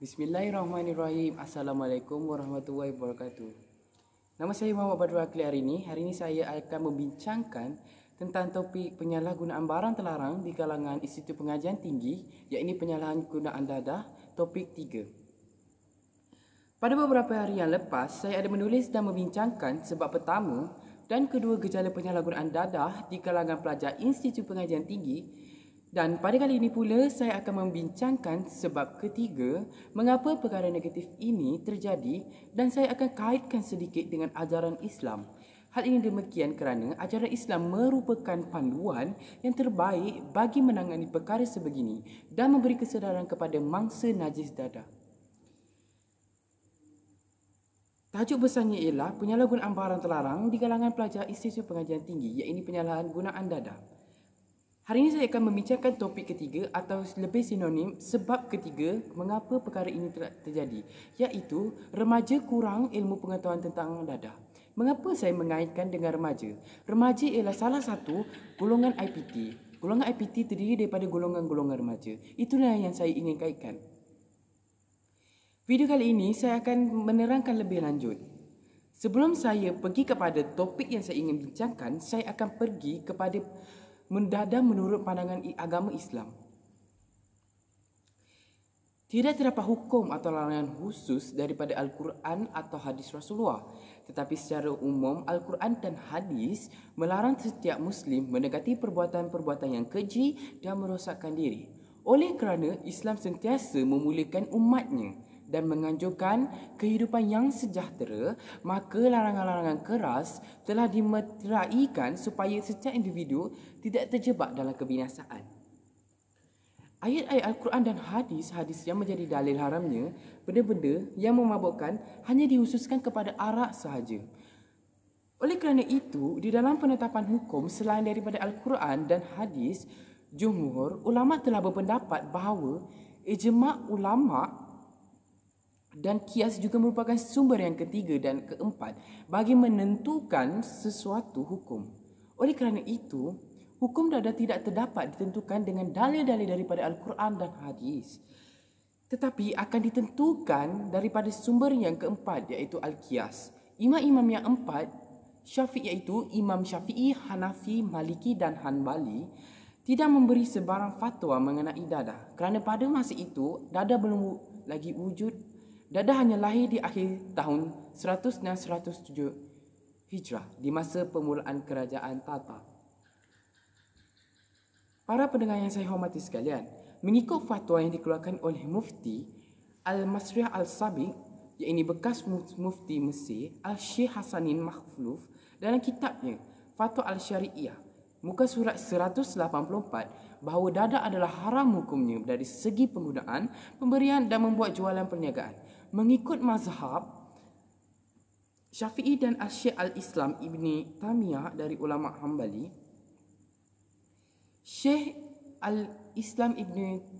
Bismillahirrahmanirrahim. Assalamualaikum warahmatullahi wabarakatuh. Nama saya Muhammad Badru Akhli hari ini. Hari ini saya akan membincangkan tentang topik penyalahgunaan barang terlarang di kalangan Institut Pengajian Tinggi, yakni penyalahgunaan dadah, topik 3. Pada beberapa hari yang lepas, saya ada menulis dan membincangkan sebab pertama dan kedua gejala penyalahgunaan dadah di kalangan pelajar Institut Pengajian Tinggi dan pada kali ini pula, saya akan membincangkan sebab ketiga mengapa perkara negatif ini terjadi dan saya akan kaitkan sedikit dengan ajaran Islam. Hal ini demikian kerana ajaran Islam merupakan panduan yang terbaik bagi menangani perkara sebegini dan memberi kesedaran kepada mangsa najis dada. Tajuk besarnya ialah penyalahgunaan barang terlarang di kalangan pelajar institusi pengajian tinggi iaitu penyalahgunaan dada. Hari ini saya akan membincangkan topik ketiga atau lebih sinonim sebab ketiga mengapa perkara ini ter- terjadi iaitu remaja kurang ilmu pengetahuan tentang dadah. Mengapa saya mengaitkan dengan remaja? Remaja ialah salah satu golongan IPT. Golongan IPT terdiri daripada golongan-golongan remaja. Itulah yang saya ingin kaitkan. Video kali ini saya akan menerangkan lebih lanjut. Sebelum saya pergi kepada topik yang saya ingin bincangkan, saya akan pergi kepada mendadak menurut pandangan agama Islam. Tidak terdapat hukum atau larangan khusus daripada Al-Quran atau hadis Rasulullah. Tetapi secara umum, Al-Quran dan hadis melarang setiap Muslim mendekati perbuatan-perbuatan yang keji dan merosakkan diri. Oleh kerana Islam sentiasa memulihkan umatnya, dan menganjurkan kehidupan yang sejahtera, maka larangan-larangan keras telah dimeteraikan supaya setiap individu tidak terjebak dalam kebinasaan. Ayat-ayat Al-Quran dan hadis-hadis yang menjadi dalil haramnya, benda-benda yang memabukkan hanya dihususkan kepada arak sahaja. Oleh kerana itu, di dalam penetapan hukum selain daripada Al-Quran dan hadis, Jumhur ulama telah berpendapat bahawa ijma ulama dan kias juga merupakan sumber yang ketiga dan keempat bagi menentukan sesuatu hukum. Oleh kerana itu, hukum dada tidak terdapat ditentukan dengan dalil-dalil daripada Al-Quran dan Hadis. Tetapi akan ditentukan daripada sumber yang keempat iaitu Al-Qiyas. Imam-imam yang empat, Syafi'i iaitu Imam Syafi'i, Hanafi, Maliki dan Hanbali tidak memberi sebarang fatwa mengenai dada. Kerana pada masa itu, dada belum lagi wujud Dada hanya lahir di akhir tahun 100 dan 107 Hijrah di masa permulaan kerajaan Tata. Para pendengar yang saya hormati sekalian, mengikut fatwa yang dikeluarkan oleh Mufti Al-Masriah Al-Sabiq, iaitu bekas Mufti Mesir Al-Syeh Hassanin Mahfluf dalam kitabnya Fatwa Al-Syari'iyah, muka surat 184 bahawa dada adalah haram hukumnya dari segi penggunaan, pemberian dan membuat jualan perniagaan mengikut mazhab Syafi'i dan Asyik Al-Islam Ibni Tamiyah dari ulama Hanbali Syekh Al-Islam Ibn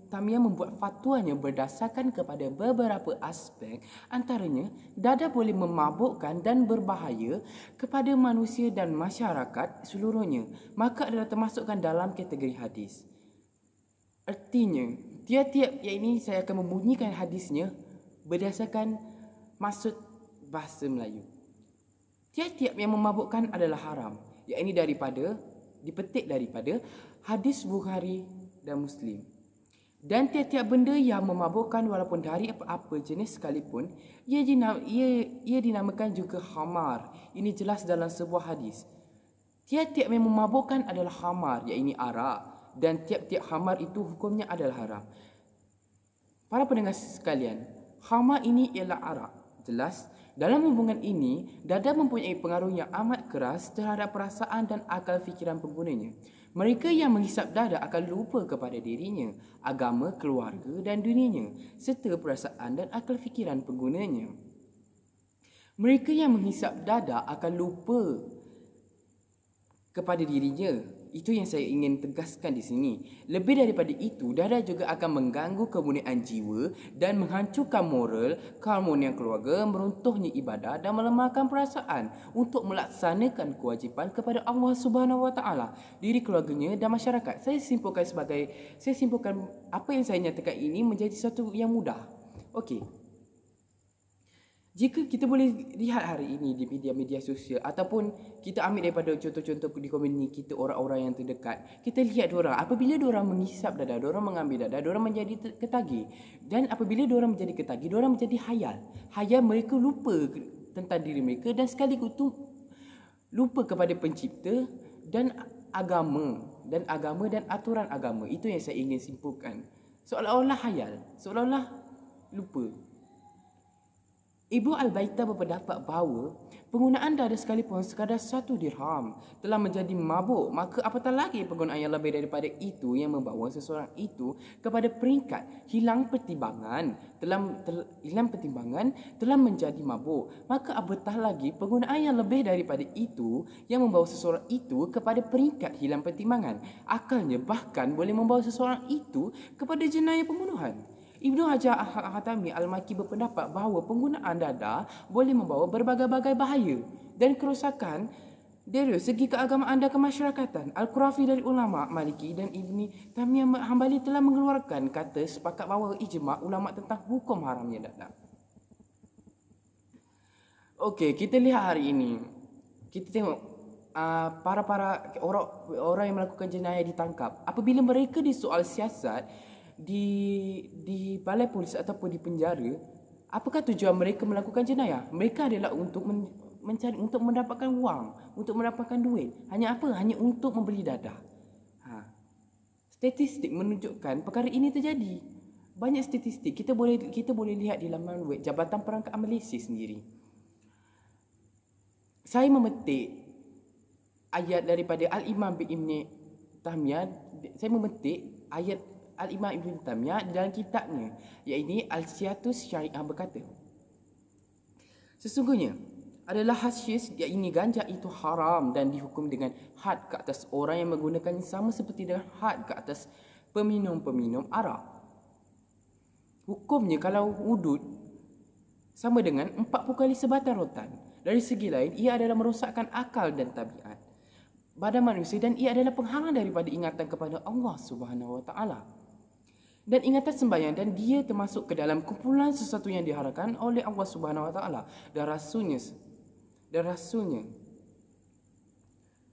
Tamiyah membuat fatwanya berdasarkan kepada beberapa aspek antaranya dada boleh memabukkan dan berbahaya kepada manusia dan masyarakat seluruhnya maka adalah termasukkan dalam kategori hadis Artinya, tiap-tiap yang ini saya akan membunyikan hadisnya berdasarkan maksud bahasa Melayu. Tiap-tiap yang memabukkan adalah haram. Ia ini daripada, dipetik daripada hadis Bukhari dan Muslim. Dan tiap-tiap benda yang memabukkan walaupun dari apa-apa jenis sekalipun, ia, dinam, ia, ia dinamakan juga hamar. Ini jelas dalam sebuah hadis. Tiap-tiap yang memabukkan adalah hamar, ini arak. Dan tiap-tiap hamar itu hukumnya adalah haram. Para pendengar sekalian, Hama ini ialah arak. Jelas, dalam hubungan ini, dada mempunyai pengaruh yang amat keras terhadap perasaan dan akal fikiran penggunanya. Mereka yang menghisap dada akan lupa kepada dirinya, agama, keluarga dan dunianya, serta perasaan dan akal fikiran penggunanya. Mereka yang menghisap dada akan lupa kepada dirinya, itu yang saya ingin tegaskan di sini. Lebih daripada itu, darah juga akan mengganggu kemuliaan jiwa dan menghancurkan moral, keharmonian keluarga, meruntuhnya ibadah dan melemahkan perasaan untuk melaksanakan kewajipan kepada Allah Subhanahu Wa Taala, diri keluarganya dan masyarakat. Saya simpulkan sebagai saya simpulkan apa yang saya nyatakan ini menjadi satu yang mudah. Okey, jika kita boleh lihat hari ini di media-media sosial ataupun kita ambil daripada contoh-contoh di komuniti kita orang-orang yang terdekat, kita lihat orang apabila orang mengisap dadah, orang mengambil dadah, orang menjadi ketagi. Dan apabila orang menjadi ketagi, orang menjadi hayal. Hayal mereka lupa tentang diri mereka dan sekali kutu lupa kepada pencipta dan agama dan agama dan aturan agama. Itu yang saya ingin simpulkan. Seolah-olah hayal, seolah-olah lupa. Ibu Al-Baita berpendapat bahawa penggunaan dada sekalipun sekadar satu dirham telah menjadi mabuk. Maka apatah lagi penggunaan yang lebih daripada itu yang membawa seseorang itu kepada peringkat hilang pertimbangan telah tel, hilang pertimbangan telah menjadi mabuk. Maka apatah lagi penggunaan yang lebih daripada itu yang membawa seseorang itu kepada peringkat hilang pertimbangan. Akalnya bahkan boleh membawa seseorang itu kepada jenayah pembunuhan. Ibnu Hajar Al-Hatami Al-Maki berpendapat bahawa penggunaan dadah boleh membawa berbagai-bagai bahaya dan kerosakan dari segi keagamaan dan kemasyarakatan. Al-Qurafi dari ulama Maliki dan Ibni Tamiyah Hambali telah mengeluarkan kata sepakat bahawa ijma' ulama tentang hukum haramnya dadah. Okey, kita lihat hari ini. Kita tengok Uh, para-para orang orang yang melakukan jenayah ditangkap apabila mereka disoal siasat di di balai polis ataupun di penjara apakah tujuan mereka melakukan jenayah mereka adalah untuk men, mencari untuk mendapatkan wang untuk mendapatkan duit hanya apa hanya untuk membeli dadah ha statistik menunjukkan perkara ini terjadi banyak statistik kita boleh kita boleh lihat di laman web Jabatan Perangkat Malaysia sendiri saya memetik ayat daripada Al-Imam Ibn Tahmiyah saya memetik ayat Al-Imam Ibn Tamiyah dalam kitabnya iaitu Al-Siyatus Syariah berkata Sesungguhnya adalah hasyis iaitu ganja itu haram dan dihukum dengan had ke atas orang yang menggunakan sama seperti dengan had ke atas peminum-peminum arak Hukumnya kalau wudud sama dengan empat kali sebatang rotan Dari segi lain ia adalah merosakkan akal dan tabiat badan manusia dan ia adalah penghalang daripada ingatan kepada Allah Subhanahu Wa Taala dan ingatan sembahyang dan dia termasuk ke dalam kumpulan sesuatu yang diharapkan oleh Allah Subhanahu Wa Taala dan rasulnya dan rasulnya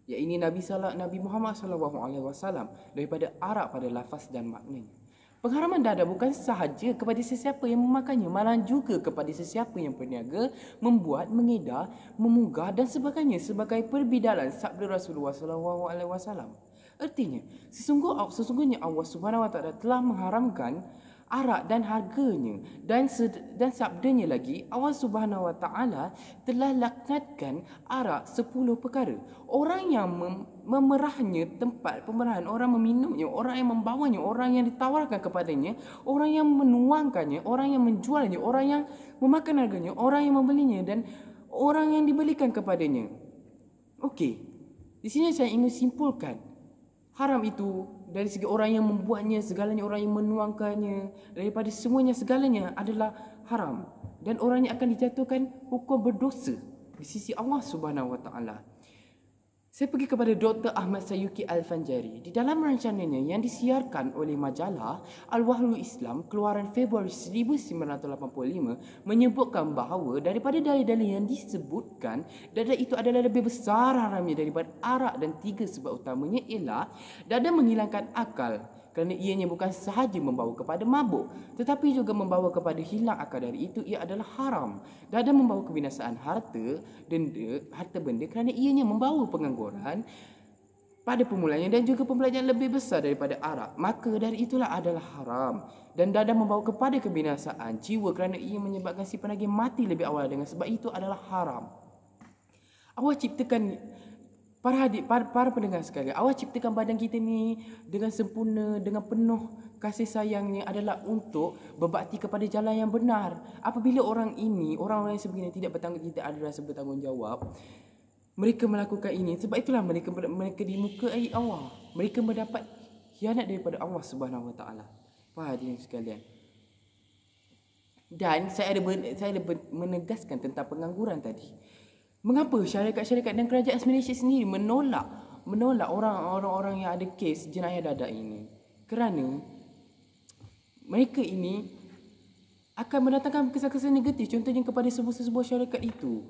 ya ini Nabi Salat Nabi Muhammad Sallallahu Alaihi Wasallam daripada Arab pada lafaz dan maknanya Pengharaman dada bukan sahaja kepada sesiapa yang memakannya, malah juga kepada sesiapa yang berniaga, membuat, mengedar, memugah dan sebagainya sebagai perbidalan sabda Rasulullah SAW. alaihi wasallam. Ertinya, sesungguhnya, sesungguhnya Allah Subhanahu Wa Taala telah mengharamkan arak dan harganya dan dan sabdanya lagi Allah Subhanahu Wa Taala telah laknatkan arak sepuluh perkara. Orang yang mem, memerahnya tempat pemerahan, orang meminumnya, orang yang membawanya, orang yang ditawarkan kepadanya, orang yang menuangkannya, orang yang menjualnya, orang yang memakan harganya, orang yang membelinya dan orang yang dibelikan kepadanya. Okey. Di sini saya ingin simpulkan haram itu dari segi orang yang membuatnya segalanya orang yang menuangkannya daripada semuanya segalanya adalah haram dan orangnya akan dijatuhkan hukum berdosa di sisi Allah Subhanahu wa taala saya pergi kepada Dr. Ahmad Sayuki Al-Fanjari. Di dalam rancangannya yang disiarkan oleh majalah Al-Wahlu Islam keluaran Februari 1985 menyebutkan bahawa daripada dalil-dalil yang disebutkan dada itu adalah lebih besar haramnya daripada arak dan tiga sebab utamanya ialah dada menghilangkan akal kerana ianya bukan sahaja membawa kepada mabuk tetapi juga membawa kepada hilang akal dari itu ia adalah haram dan ada membawa kebinasaan harta denda harta benda kerana ianya membawa pengangguran pada permulaannya dan juga pembelajaran lebih besar daripada Arab. maka dari itulah adalah haram dan dada membawa kepada kebinasaan jiwa kerana ia menyebabkan si penagih mati lebih awal dengan sebab itu adalah haram Allah ciptakan Para adik, para, para pendengar sekalian, Allah ciptakan badan kita ni dengan sempurna, dengan penuh kasih sayangnya adalah untuk berbakti kepada jalan yang benar. Apabila orang ini, orang-orang yang sebegini tidak bertanggung tidak ada rasa bertanggungjawab, mereka melakukan ini sebab itulah mereka mereka di muka air Allah. Mereka mendapat khianat daripada Allah Subhanahu Wa Taala. Para Faham sekalian? Dan saya ada saya ada menegaskan tentang pengangguran tadi. Mengapa syarikat-syarikat dan kerajaan Malaysia sendiri menolak menolak orang-orang yang ada kes jenayah dadak ini? Kerana mereka ini akan mendatangkan kesan-kesan negatif contohnya kepada sebuah-sebuah syarikat itu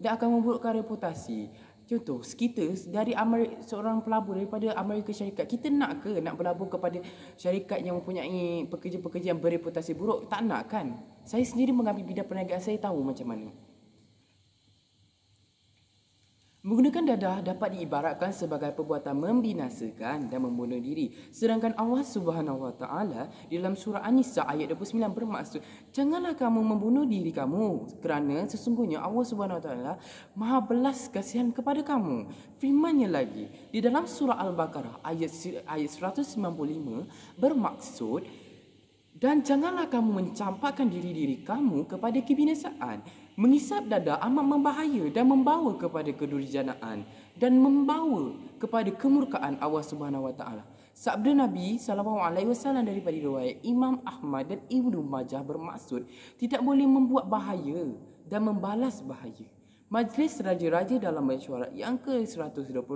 dan akan memburukkan reputasi. Contoh, kita dari Amerika, seorang pelabur daripada Amerika Syarikat, kita nak ke nak berlabur kepada syarikat yang mempunyai pekerja-pekerja yang bereputasi buruk? Tak nak kan? Saya sendiri mengambil bidang perniagaan, saya tahu macam mana. Menggunakan dadah dapat diibaratkan sebagai perbuatan membinasakan dan membunuh diri. Sedangkan Allah Subhanahu Wa Taala dalam surah An-Nisa ayat 29 bermaksud, janganlah kamu membunuh diri kamu kerana sesungguhnya Allah Subhanahu Wa Taala maha belas kasihan kepada kamu. Firman-Nya lagi di dalam surah Al-Baqarah ayat ayat 195 bermaksud dan janganlah kamu mencampakkan diri-diri kamu kepada kebinasaan. Mengisap dada amat membahaya dan membawa kepada kedurjanaan dan membawa kepada kemurkaan Allah Subhanahu Wa Taala. Sabda Nabi sallallahu alaihi wasallam daripada riwayat Imam Ahmad dan Ibnu Majah bermaksud tidak boleh membuat bahaya dan membalas bahaya. Majlis Raja-Raja dalam mesyuarat yang ke-126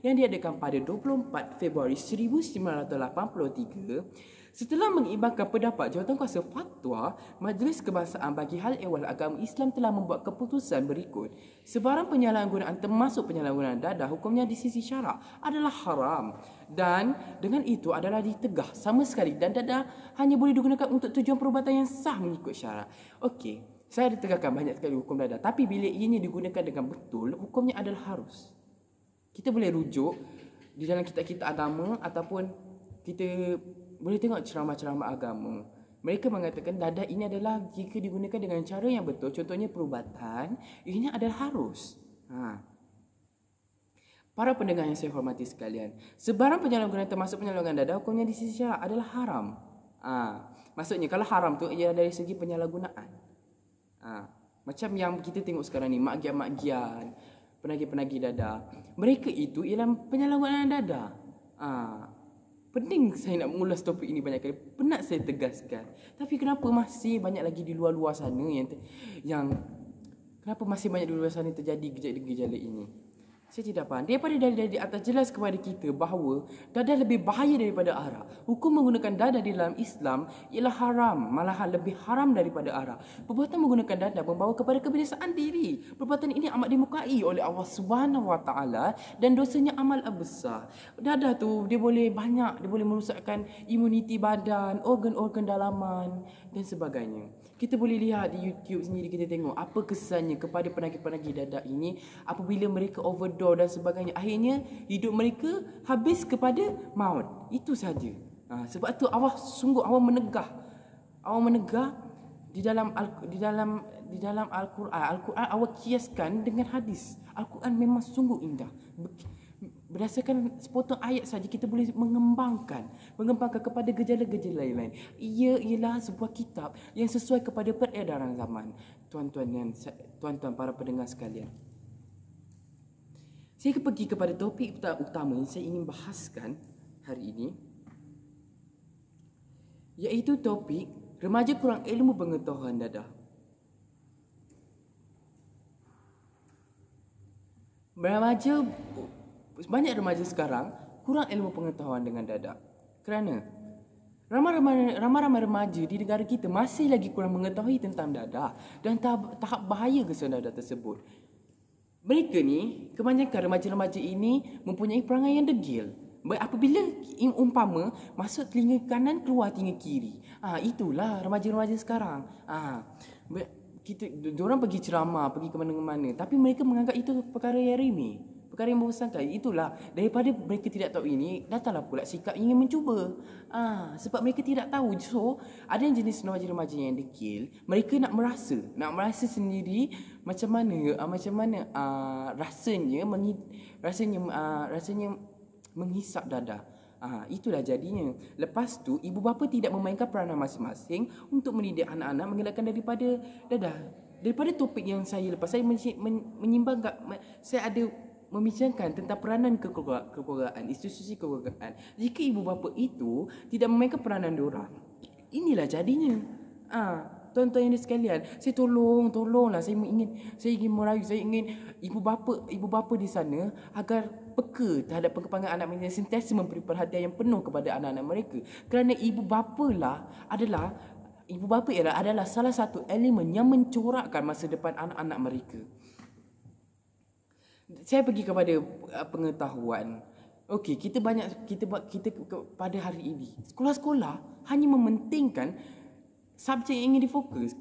yang diadakan pada 24 Februari 1983 Setelah mengimbangkan pendapat jawatankuasa fatwa, Majlis Kebangsaan bagi Hal Ehwal Agama Islam telah membuat keputusan berikut. Sebarang penyalahgunaan termasuk penyalahgunaan dadah hukumnya di sisi syarak adalah haram dan dengan itu adalah ditegah sama sekali dan dadah hanya boleh digunakan untuk tujuan perubatan yang sah mengikut syarak. Okey, saya ditegakkan banyak sekali hukum dadah tapi bila ianya digunakan dengan betul, hukumnya adalah harus. Kita boleh rujuk di dalam kitab-kitab agama ataupun kita boleh tengok ceramah-ceramah agama. Mereka mengatakan dadah ini adalah jika digunakan dengan cara yang betul, contohnya perubatan, ini adalah harus. Ha. Para pendengar yang saya hormati sekalian, sebarang penyalahgunaan termasuk penyalahgunaan dadah hukumnya di sisi syarak adalah haram. Ha. Maksudnya kalau haram tu ialah dari segi penyalahgunaan. Ha. Macam yang kita tengok sekarang ni, mak gian-mak gian, penagi-penagi penagih dada. Mereka itu ialah penyalahgunaan dada. Ha pening saya nak mengulas topik ini banyak kali. Penat saya tegaskan. Tapi kenapa masih banyak lagi di luar-luar sana yang yang kenapa masih banyak di luar sana terjadi gejala-gejala ini? Saya tidak faham. Daripada dalil dari atas jelas kepada kita bahawa dadah lebih bahaya daripada arak. Hukum menggunakan dadah di dalam Islam ialah haram. Malahan lebih haram daripada arak. Perbuatan menggunakan dadah membawa kepada kebiasaan diri. Perbuatan ini amat dimukai oleh Allah Subhanahu Wa Taala dan dosanya amal besar. Dadah tu dia boleh banyak, dia boleh merusakkan imuniti badan, organ-organ dalaman dan sebagainya. Kita boleh lihat di YouTube sendiri kita tengok apa kesannya kepada penagih-penagih dadah ini apabila mereka overdose koridor dan sebagainya akhirnya hidup mereka habis kepada maut itu saja ha, sebab tu Allah sungguh Allah menegah Allah menegah di dalam Al- di dalam di dalam al-Quran al-Quran Allah kiaskan dengan hadis al-Quran memang sungguh indah berdasarkan sepotong ayat saja kita boleh mengembangkan mengembangkan kepada gejala-gejala lain-lain ia ialah sebuah kitab yang sesuai kepada peredaran zaman tuan-tuan dan tuan-tuan para pendengar sekalian saya pergi kepada topik utama yang saya ingin bahaskan hari ini iaitu topik remaja kurang ilmu pengetahuan dadah. Remaja banyak remaja sekarang kurang ilmu pengetahuan dengan dadah. Kerana ramai-ramai remaja di negara kita masih lagi kurang mengetahui tentang dadah dan tahap, tahap bahaya kesan dadah tersebut mereka ni, kebanyakan remaja-remaja ini mempunyai perangai yang degil. Apabila umpama masuk telinga kanan keluar telinga kiri. Ah ha, itulah remaja-remaja sekarang. Ah ha, kita orang pergi ceramah, pergi ke mana-mana tapi mereka menganggap itu perkara yang remeh perkara yang bersantai itulah daripada mereka tidak tahu ini datanglah pula sikap ingin mencuba ah sebab mereka tidak tahu so ada yang jenis remaja-remaja yang dekil mereka nak merasa nak merasa sendiri macam mana uh, macam mana uh, rasanya mengi- rasanya uh, rasanya menghisap dada Ah, itulah jadinya. Lepas tu ibu bapa tidak memainkan peranan masing-masing untuk mendidik anak-anak mengelakkan daripada dadah. Daripada topik yang saya lepas saya menyimbang saya ada membincangkan tentang peranan kekeluargaan, institusi kekeluargaan. Jika ibu bapa itu tidak memainkan peranan diorang, inilah jadinya. Ah, ha, tuan-tuan yang sekalian, saya tolong, tolonglah saya ingin saya ingin merayu, saya ingin ibu bapa ibu bapa di sana agar peka terhadap perkembangan anak mereka sentiasa memberi perhatian yang penuh kepada anak-anak mereka. Kerana ibu bapalah adalah ibu bapa ialah adalah salah satu elemen yang mencorakkan masa depan anak-anak mereka saya pergi kepada uh, pengetahuan okey kita banyak kita buat kita pada hari ini sekolah-sekolah hanya mementingkan subjek yang ingin difokus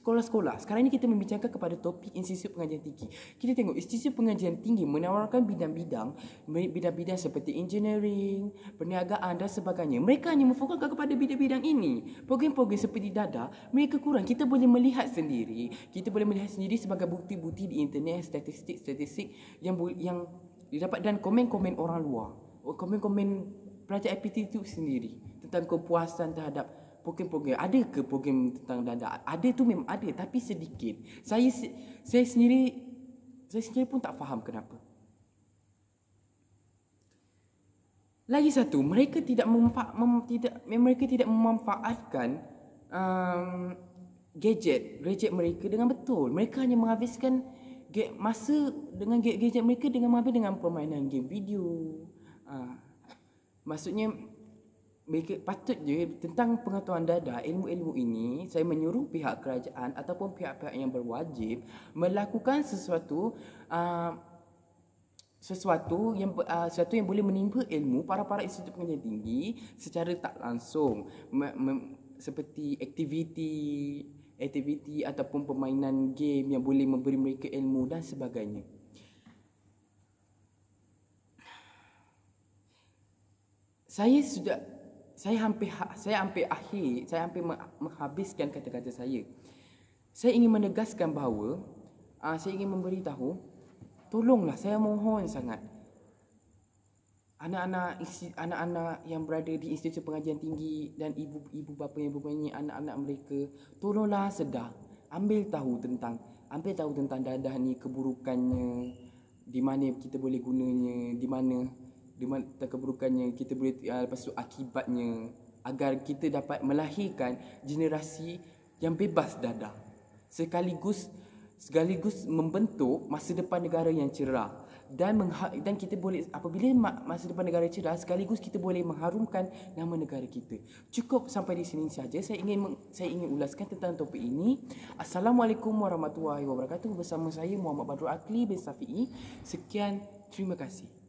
sekolah-sekolah. Sekarang ini kita membincangkan kepada topik institusi pengajian tinggi. Kita tengok institusi pengajian tinggi menawarkan bidang-bidang bidang-bidang seperti engineering, perniagaan dan sebagainya. Mereka hanya memfokuskan kepada bidang-bidang ini. Program-program seperti dada, mereka kurang. Kita boleh melihat sendiri. Kita boleh melihat sendiri sebagai bukti-bukti di internet, statistik-statistik yang yang didapat dan komen-komen orang luar. Komen-komen pelajar IPT itu sendiri tentang kepuasan terhadap program-program ada ke program tentang dada ada tu memang ada tapi sedikit saya saya sendiri saya sendiri pun tak faham kenapa lagi satu mereka tidak memfa- mem- tidak mereka tidak memanfaatkan um, gadget gadget mereka dengan betul mereka hanya menghabiskan masa dengan gadget mereka dengan mengambil dengan permainan game video uh, maksudnya mereka patut je tentang pengetahuan dada ilmu-ilmu ini saya menyuruh pihak kerajaan ataupun pihak-pihak yang berwajib melakukan sesuatu uh, sesuatu yang uh, sesuatu yang boleh menimba ilmu para-para institut pengajian tinggi secara tak langsung me- me- seperti aktiviti aktiviti ataupun permainan game yang boleh memberi mereka ilmu dan sebagainya saya sudah saya hampir ha, saya hampir akhir saya hampir menghabiskan kata-kata saya saya ingin menegaskan bahawa uh, saya ingin memberitahu tolonglah saya mohon sangat anak-anak anak-anak yang berada di institusi pengajian tinggi dan ibu-ibu bapa yang mempunyai anak-anak mereka tolonglah sedar ambil tahu tentang ambil tahu tentang dadah ni keburukannya di mana kita boleh gunanya di mana di mana tentang yang kita boleh uh, lepas tu akibatnya agar kita dapat melahirkan generasi yang bebas dada sekaligus sekaligus membentuk masa depan negara yang cerah dan mengha- dan kita boleh apabila ma- masa depan negara cerah sekaligus kita boleh mengharumkan nama negara kita cukup sampai di sini saja saya ingin saya ingin ulaskan tentang topik ini assalamualaikum warahmatullahi wabarakatuh bersama saya Muhammad Badrul Akli bin Safi'i sekian terima kasih